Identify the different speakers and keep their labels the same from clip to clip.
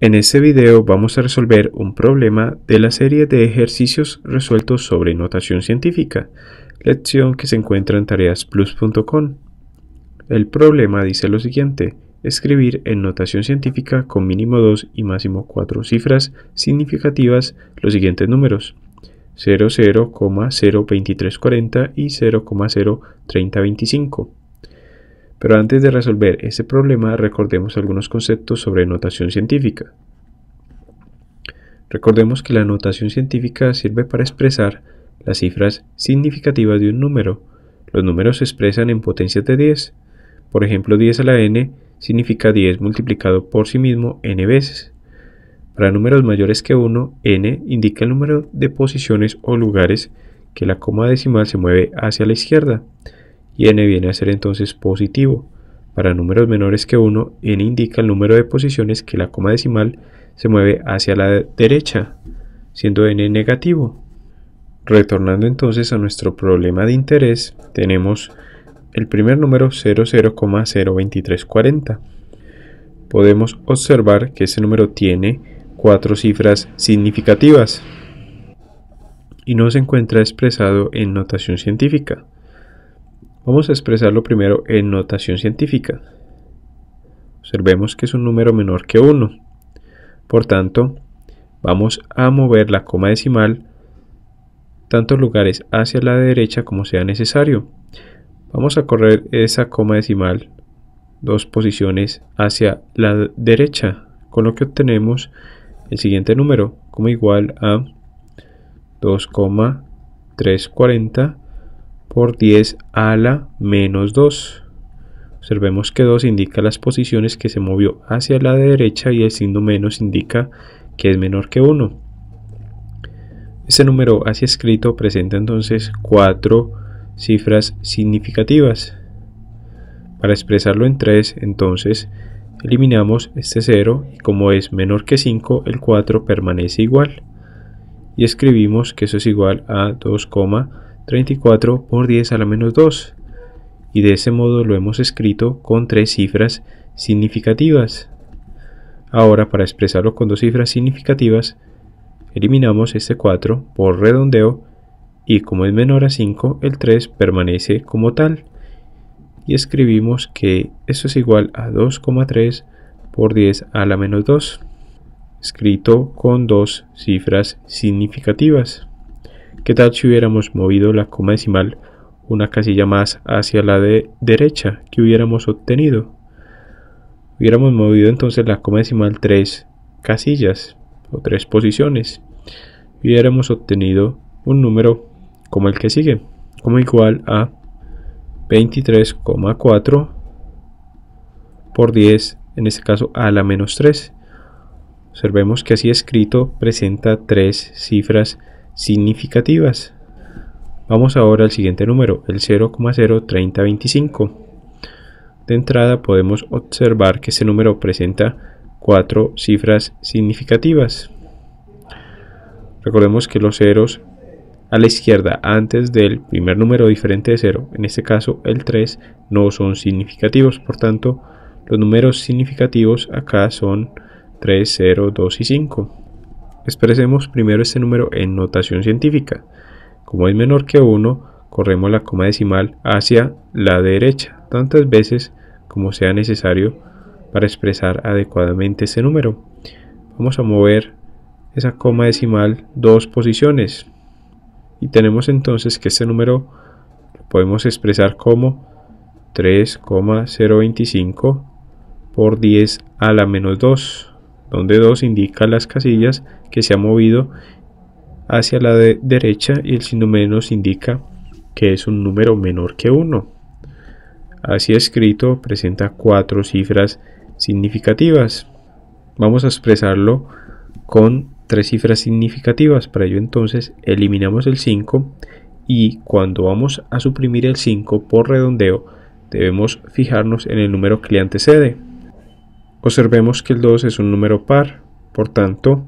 Speaker 1: En este video vamos a resolver un problema de la serie de ejercicios resueltos sobre notación científica, lección que se encuentra en tareasplus.com. El problema dice lo siguiente, escribir en notación científica con mínimo 2 y máximo 4 cifras significativas los siguientes números, 00,02340 y 0,03025. Pero antes de resolver ese problema, recordemos algunos conceptos sobre notación científica. Recordemos que la notación científica sirve para expresar las cifras significativas de un número. Los números se expresan en potencias de 10. Por ejemplo, 10 a la n significa 10 multiplicado por sí mismo n veces. Para números mayores que 1, n indica el número de posiciones o lugares que la coma decimal se mueve hacia la izquierda y n viene a ser entonces positivo. Para números menores que 1, n indica el número de posiciones que la coma decimal se mueve hacia la derecha, siendo n negativo. Retornando entonces a nuestro problema de interés, tenemos el primer número 00,02340. Podemos observar que ese número tiene cuatro cifras significativas y no se encuentra expresado en notación científica. Vamos a expresarlo primero en notación científica. Observemos que es un número menor que 1. Por tanto, vamos a mover la coma decimal tantos lugares hacia la derecha como sea necesario. Vamos a correr esa coma decimal dos posiciones hacia la derecha, con lo que obtenemos el siguiente número como igual a 2,340 por 10 a la menos 2. Observemos que 2 indica las posiciones que se movió hacia la derecha y el signo menos indica que es menor que 1. Este número así escrito presenta entonces 4 cifras significativas. Para expresarlo en 3, entonces, eliminamos este 0 y como es menor que 5, el 4 permanece igual. Y escribimos que eso es igual a 2, 34 por 10 a la menos 2, y de ese modo lo hemos escrito con tres cifras significativas. Ahora, para expresarlo con dos cifras significativas, eliminamos este 4 por redondeo y como es menor a 5, el 3 permanece como tal. Y escribimos que eso es igual a 2,3 por 10 a la menos 2, escrito con dos cifras significativas. ¿Qué tal si hubiéramos movido la coma decimal una casilla más hacia la de derecha que hubiéramos obtenido? Hubiéramos movido entonces la coma decimal tres casillas o tres posiciones. Hubiéramos obtenido un número como el que sigue, como igual a 23,4 por 10, en este caso a la menos 3. Observemos que así escrito presenta tres cifras significativas. Vamos ahora al siguiente número, el 0,03025. De entrada podemos observar que ese número presenta cuatro cifras significativas. Recordemos que los ceros a la izquierda antes del primer número diferente de 0, en este caso el 3, no son significativos, por tanto los números significativos acá son 3, 0, 2 y 5. Expresemos primero este número en notación científica. Como es menor que 1, corremos la coma decimal hacia la derecha tantas veces como sea necesario para expresar adecuadamente este número. Vamos a mover esa coma decimal dos posiciones y tenemos entonces que este número lo podemos expresar como 3,025 por 10 a la menos 2 donde 2 indica las casillas que se ha movido hacia la derecha y el signo menos indica que es un número menor que 1. Así escrito presenta cuatro cifras significativas. Vamos a expresarlo con tres cifras significativas. Para ello entonces eliminamos el 5 y cuando vamos a suprimir el 5 por redondeo debemos fijarnos en el número que le antecede. Observemos que el 2 es un número par, por tanto,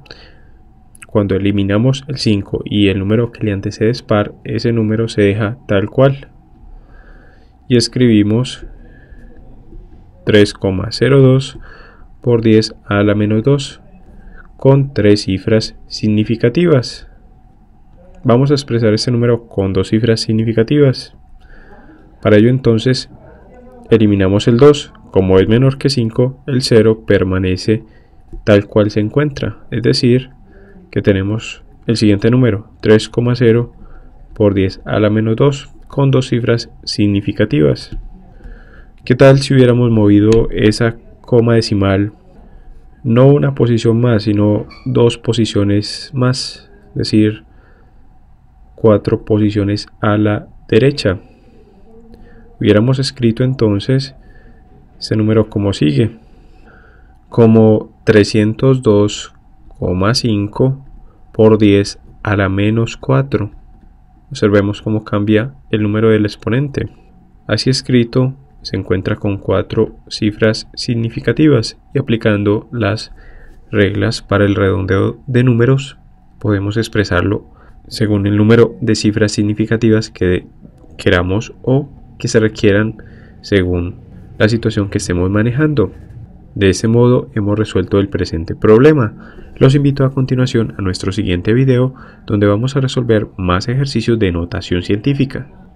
Speaker 1: cuando eliminamos el 5 y el número que le antecede es par, ese número se deja tal cual. Y escribimos 3,02 por 10 a la menos 2 con tres cifras significativas. Vamos a expresar ese número con dos cifras significativas. Para ello entonces eliminamos el 2 como es menor que 5, el 0 permanece tal cual se encuentra, es decir, que tenemos el siguiente número, 3,0 por 10 a la menos 2, con dos cifras significativas. ¿Qué tal si hubiéramos movido esa coma decimal no una posición más, sino dos posiciones más, es decir, cuatro posiciones a la derecha? Hubiéramos escrito entonces este número como sigue, como 302,5 por 10 a la menos 4. Observemos cómo cambia el número del exponente. Así escrito, se encuentra con cuatro cifras significativas y aplicando las reglas para el redondeo de números, podemos expresarlo según el número de cifras significativas que queramos o que se requieran según la situación que estemos manejando. De ese modo hemos resuelto el presente problema. Los invito a continuación a nuestro siguiente video donde vamos a resolver más ejercicios de notación científica.